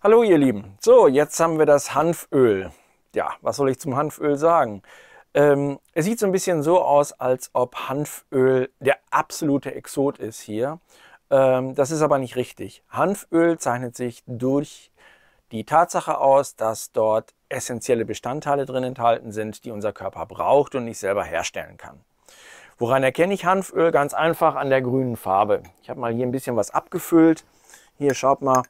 Hallo ihr Lieben. So, jetzt haben wir das Hanföl. Ja, was soll ich zum Hanföl sagen? Ähm, es sieht so ein bisschen so aus, als ob Hanföl der absolute Exot ist hier. Ähm, das ist aber nicht richtig. Hanföl zeichnet sich durch die Tatsache aus, dass dort essentielle Bestandteile drin enthalten sind, die unser Körper braucht und nicht selber herstellen kann. Woran erkenne ich Hanföl? Ganz einfach an der grünen Farbe. Ich habe mal hier ein bisschen was abgefüllt. Hier schaut mal,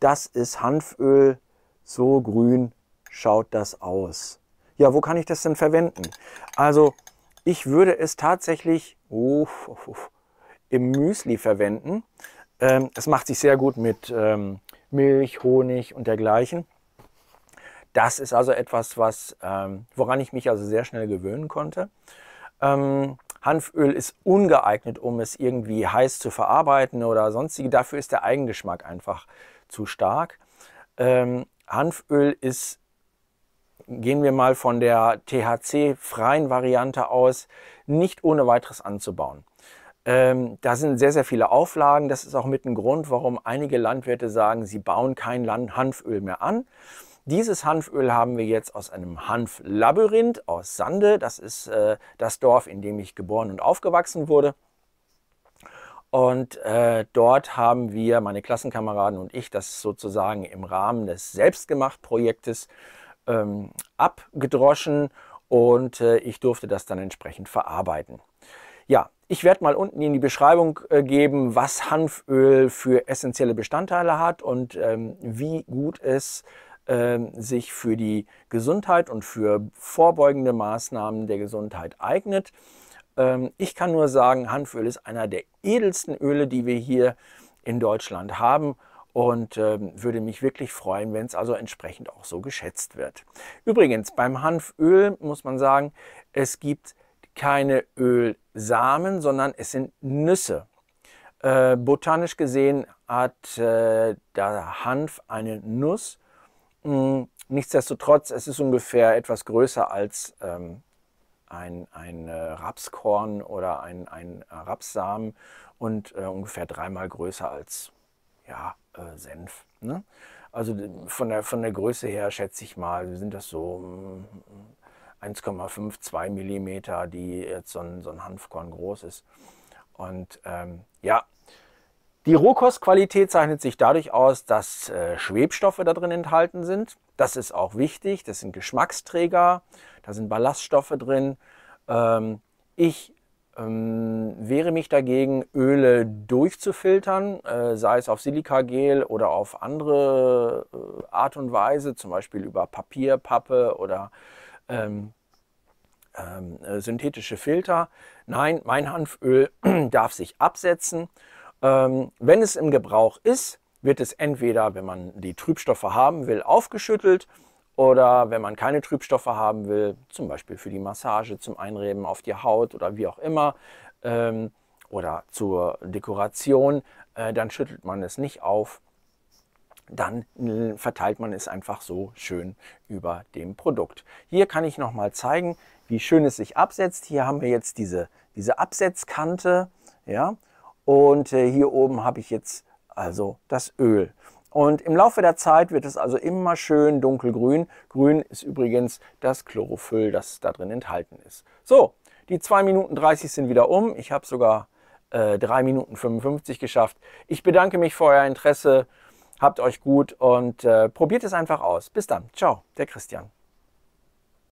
das ist Hanföl, so grün schaut das aus. Ja, wo kann ich das denn verwenden? Also ich würde es tatsächlich oh, oh, oh, im Müsli verwenden. Ähm, es macht sich sehr gut mit ähm, Milch, Honig und dergleichen. Das ist also etwas, was, ähm, woran ich mich also sehr schnell gewöhnen konnte. Ähm, Hanföl ist ungeeignet, um es irgendwie heiß zu verarbeiten oder sonstige. Dafür ist der Eigengeschmack einfach zu stark. Ähm, Hanföl ist, gehen wir mal von der THC-freien Variante aus, nicht ohne weiteres anzubauen. Ähm, da sind sehr, sehr viele Auflagen. Das ist auch mit ein Grund, warum einige Landwirte sagen, sie bauen kein Land Hanföl mehr an. Dieses Hanföl haben wir jetzt aus einem Hanflabyrinth aus Sande. Das ist äh, das Dorf, in dem ich geboren und aufgewachsen wurde. Und äh, dort haben wir, meine Klassenkameraden und ich, das sozusagen im Rahmen des Selbstgemacht-Projektes ähm, abgedroschen und äh, ich durfte das dann entsprechend verarbeiten. Ja, ich werde mal unten in die Beschreibung äh, geben, was Hanföl für essentielle Bestandteile hat und ähm, wie gut es ähm, sich für die Gesundheit und für vorbeugende Maßnahmen der Gesundheit eignet. Ähm, ich kann nur sagen, Hanföl ist einer der edelsten Öle, die wir hier in Deutschland haben und ähm, würde mich wirklich freuen, wenn es also entsprechend auch so geschätzt wird. Übrigens, beim Hanföl muss man sagen, es gibt keine Ölsamen, sondern es sind Nüsse. Äh, botanisch gesehen hat äh, der Hanf eine Nuss. Hm, nichtsdestotrotz, es ist ungefähr etwas größer als ähm, ein, ein äh, Rapskorn oder ein, ein äh, Rapssamen und äh, ungefähr dreimal größer als ja, äh, Senf. Ne? Also von der, von der Größe her schätze ich mal, sind das so 1,5, mm, 2 Millimeter, die jetzt so ein, so ein Hanfkorn groß ist. Und ähm, ja, die Rohkostqualität zeichnet sich dadurch aus, dass äh, Schwebstoffe da drin enthalten sind. Das ist auch wichtig. Das sind Geschmacksträger, da sind Ballaststoffe drin. Ähm, ich ähm, wehre mich dagegen, Öle durchzufiltern, äh, sei es auf Silikagel oder auf andere äh, Art und Weise, zum Beispiel über Papier, Pappe oder ähm, ähm synthetische Filter. Nein, mein Hanföl darf sich absetzen ähm, wenn es im Gebrauch ist, wird es entweder, wenn man die Trübstoffe haben will, aufgeschüttelt oder wenn man keine Trübstoffe haben will, zum Beispiel für die Massage, zum Einreben auf die Haut oder wie auch immer ähm, oder zur Dekoration, äh, dann schüttelt man es nicht auf, dann äh, verteilt man es einfach so schön über dem Produkt. Hier kann ich nochmal zeigen, wie schön es sich absetzt. Hier haben wir jetzt diese, diese Absetzkante, ja, und äh, hier oben habe ich jetzt also das Öl. Und im Laufe der Zeit wird es also immer schön dunkelgrün. Grün ist übrigens das Chlorophyll, das da drin enthalten ist. So, die 2 Minuten 30 sind wieder um. Ich habe sogar äh, 3 Minuten 55 geschafft. Ich bedanke mich für euer Interesse. Habt euch gut und äh, probiert es einfach aus. Bis dann. Ciao, der Christian.